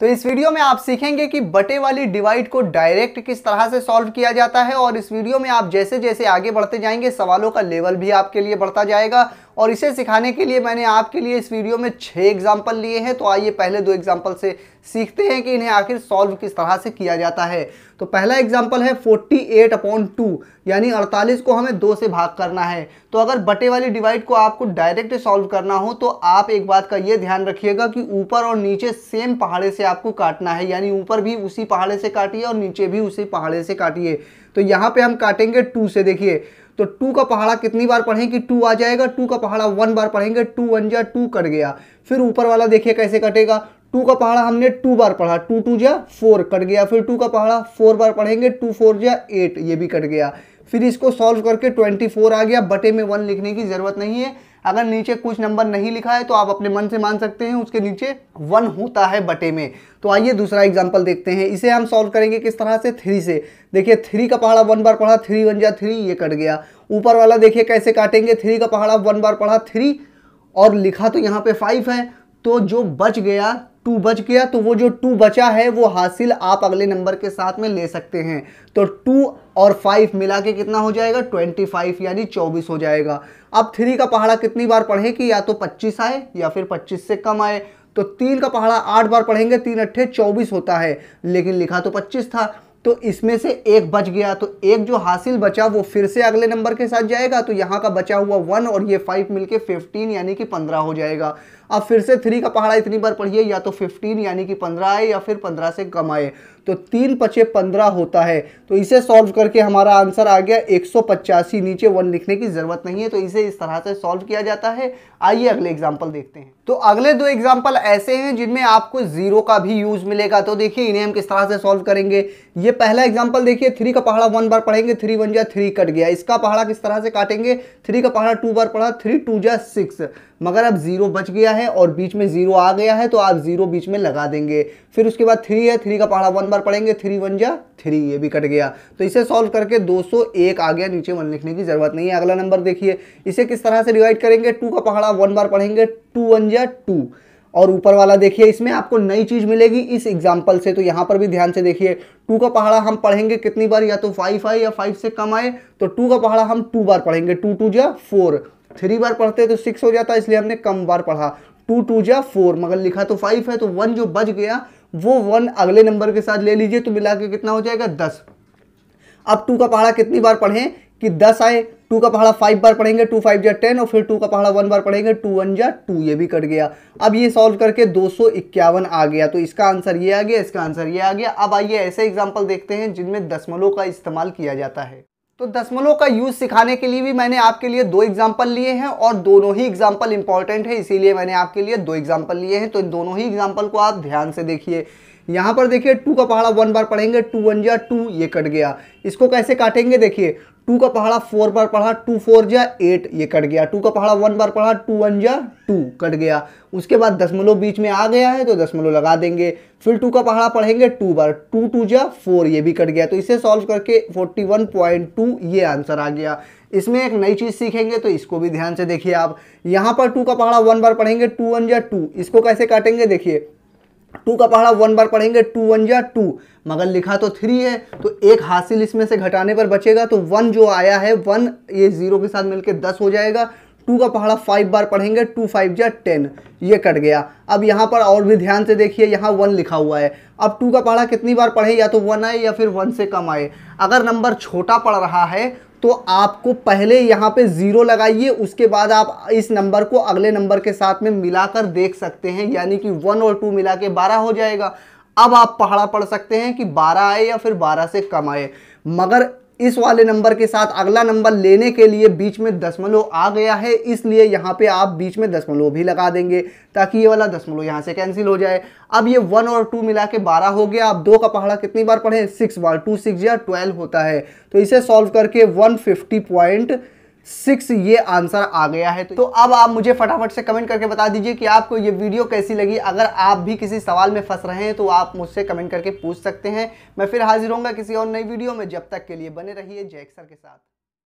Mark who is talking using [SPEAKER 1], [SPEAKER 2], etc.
[SPEAKER 1] तो इस वीडियो में आप सीखेंगे कि बटे वाली डिवाइड को डायरेक्ट किस तरह से सॉल्व किया जाता है और इस वीडियो में आप जैसे जैसे आगे बढ़ते जाएंगे सवालों का लेवल भी आपके लिए बढ़ता जाएगा और इसे सिखाने के लिए मैंने आपके लिए इस वीडियो में छः एग्जाम्पल लिए हैं तो आइए पहले दो एग्जाम्पल से सीखते हैं कि इन्हें आखिर सॉल्व किस तरह से किया जाता है तो पहला एग्जाम्पल है फोर्टी एट अपॉन टू यानी अड़तालीस को हमें दो से भाग करना है तो अगर बटे वाली डिवाइड को आपको डायरेक्ट सॉल्व करना हो तो आप एक बात का ये ध्यान रखिएगा कि ऊपर और नीचे सेम पहाड़े से आपको काटना है यानी ऊपर भी उसी पहाड़े से काटिए और नीचे भी उसी पहाड़े से काटिए तो यहाँ पर हम काटेंगे टू से देखिए तो टू का पहाड़ा कितनी बार पढ़ें कि टू आ जाएगा टू का पहाड़ा वन बार पढ़ेंगे टू वन जा टू कट गया फिर ऊपर वाला देखिए कैसे कटेगा टू का पहाड़ा हमने टू बार पढ़ा टू टू जा फोर कट गया फिर टू का पहाड़ा फोर बार पढ़ेंगे टू फोर जा एट ये भी कट गया फिर इसको सॉल्व करके ट्वेंटी फोर आ गया बटे में वन लिखने की ज़रूरत नहीं है अगर नीचे कुछ नंबर नहीं लिखा है तो आप अपने मन से मान सकते हैं उसके नीचे वन होता है बटे में तो आइए दूसरा एग्जाम्पल देखते हैं इसे हम सॉल्व करेंगे किस तरह से थ्री से देखिए थ्री का पहाड़ा वन बार पढ़ा थ्री वन जा थ्री ये कट गया ऊपर वाला देखिए कैसे काटेंगे थ्री का पहाड़ा वन बार पढ़ा थ्री और लिखा तो यहाँ पे फाइव है तो जो बच गया टू बच गया तो वो जो टू बचा है वो हासिल आप अगले नंबर के साथ में ले सकते हैं तो टू और फाइव मिला के कितना हो जाएगा ट्वेंटी फाइव यानी चौबीस हो जाएगा अब थ्री का पहाड़ा कितनी बार पढ़ें कि या तो पच्चीस आए या फिर पच्चीस से कम आए तो तीन का पहाड़ा आठ बार पढ़ेंगे तीन अट्ठे चौबीस होता है लेकिन लिखा तो पच्चीस था तो इसमें से एक बच गया तो एक जो हासिल बचा वो फिर से अगले नंबर के साथ जाएगा तो यहाँ का बचा हुआ वन और ये फाइव मिलके फिफ्टीन यानी कि पंद्रह हो जाएगा अब फिर से थ्री का पहाड़ा इतनी बार पढ़िए या तो फिफ्टीन यानी कि पंद्रह आए या फिर पंद्रह से कम आए तो तीन पचे पंद्रह होता है तो इसे सॉल्व करके हमारा आंसर आ गया एक नीचे वन लिखने की ज़रूरत नहीं है तो इसे इस तरह से सॉल्व किया जाता है आइए अगले एग्जाम्पल देखते हैं तो अगले दो एग्जाम्पल ऐसे हैं जिनमें आपको जीरो का भी यूज मिलेगा तो देखिए इन्हें हम किस तरह से सॉल्व करेंगे ये पहला एग्जाम्पल देखिए थ्री का पहाड़ा वन बार पढ़ेंगे थ्री वन जा थ्री कट गया इसका पहाड़ा किस तरह से काटेंगे थ्री का पहाड़ा टू बार पढ़ा थ्री टू जा सिक्स मगर अब जीरो बच गया है और बीच में जीरो आ गया है तो आप जीरो बीच में लगा देंगे फिर उसके बाद थ्री है थ्री का पहाड़ा वन बार पढ़ेंगे थ्री वन जा थ्री ये भी कट गया तो इसे सॉल्व करके 201 आ गया नीचे वन लिखने की जरूरत नहीं है अगला नंबर देखिए इसे किस तरह से डिवाइड करेंगे टू का पहाड़ा होगा वन बार पढ़ेंगे टू वन या टू और ऊपर वाला देखिए इसमें आपको नई चीज़ मिलेगी इस एग्जाम्पल से तो यहाँ पर भी ध्यान से देखिए टू का पहाड़ा हम पढ़ेंगे कितनी बार या तो फाइव आए या फाइव से कम आए तो टू का पहाड़ा हम टू बार पढ़ेंगे टू टू या फोर थ्री बार पढ़ते तो सिक्स हो जाता इसलिए हमने कम बार पढ़ा टू टू या फोर मगर लिखा तो फाइव है तो वन जो बच गया वो वन अगले नंबर के साथ ले लीजिए तो मिला के कितना हो जाएगा दस अब टू का पहाड़ा कितनी बार पढ़ें कि दस आए टू का पहाड़ा फाइव बार पढ़ेंगे टू फाइव जा टेन और फिर टू का पहाड़ा वन बार पढ़ेंगे टू वन जा टू ये भी कट गया अब ये सॉल्व करके दो आ गया तो इसका आंसर ये आ गया इसका आंसर ये आ गया अब आइए ऐसे एग्जाम्पल देखते हैं जिनमें दसमलों का इस्तेमाल किया जाता है तो दसमलों का यूज सिखाने के लिए भी मैंने आपके लिए दो एग्जाम्पल लिए हैं और दोनों ही एग्जाम्पल इंपॉर्टेंट है इसीलिए मैंने आपके लिए दो एग्जाम्पल लिए हैं तो दोनों ही एग्जाम्पल को आप ध्यान से देखिए यहाँ पर देखिए टू का पहाड़ा वन बार पढ़ेंगे टू वन जा टू ये कट गया इसको कैसे काटेंगे देखिए टू का पहाड़ा फोर बार पढ़ा टू फोर जा एट ये कट गया टू का पहाड़ा वन बार पढ़ा टू वन जा टू कट गया उसके बाद दसमलव बीच में आ गया है तो दसमलव लगा देंगे फिर टू का पहाड़ा पढ़ेंगे टू बार टू टू जा फोर ये भी कट गया तो इसे सॉल्व करके फोर्टी वन पॉइंट टू ये आंसर आ गया इसमें एक नई चीज़ सीखेंगे तो इसको भी ध्यान से देखिए आप यहाँ पर टू का पहाड़ा वन बार पढ़ेंगे टू वन या टू इसको कैसे काटेंगे देखिए टू का पहाड़ा वन बार पढ़ेंगे टू वन या टू मगर लिखा तो थ्री है तो एक हासिल इसमें से घटाने पर बचेगा तो वन जो आया है वन ये जीरो के साथ मिलकर दस हो जाएगा टू का पहाड़ा फाइव बार पढ़ेंगे टू फाइव या टेन ये कट गया अब यहाँ पर और भी ध्यान से देखिए यहाँ वन लिखा हुआ है अब टू का पहाड़ा कितनी बार पढ़े या तो वन आए या फिर वन से कम आए अगर नंबर छोटा पड़ रहा है तो आपको पहले यहाँ पे ज़ीरो लगाइए उसके बाद आप इस नंबर को अगले नंबर के साथ में मिलाकर देख सकते हैं यानी कि वन और टू मिला के बारह हो जाएगा अब आप पहाड़ा पढ़ सकते हैं कि बारह आए या फिर बारह से कम आए मगर इस वाले नंबर के साथ अगला नंबर लेने के लिए बीच में दसमलव आ गया है इसलिए यहाँ पे आप बीच में दसमलव भी लगा देंगे ताकि ये वाला दसमलव यहाँ से कैंसिल हो जाए अब ये वन और टू मिला के बारह हो गया आप दो का पहाड़ा कितनी बार पढ़ें सिक्स बार टू सिक्स या ट्वेल्व होता है तो इसे सॉल्व करके वन फिफ्टी पॉइंट सिक्स ये आंसर आ गया है तो अब आप मुझे फटाफट से कमेंट करके बता दीजिए कि आपको ये वीडियो कैसी लगी अगर आप भी किसी सवाल में फंस रहे हैं तो आप मुझसे कमेंट करके पूछ सकते हैं मैं फिर हाजिर होऊंगा किसी और नई वीडियो में जब तक के लिए बने रहिए सर के साथ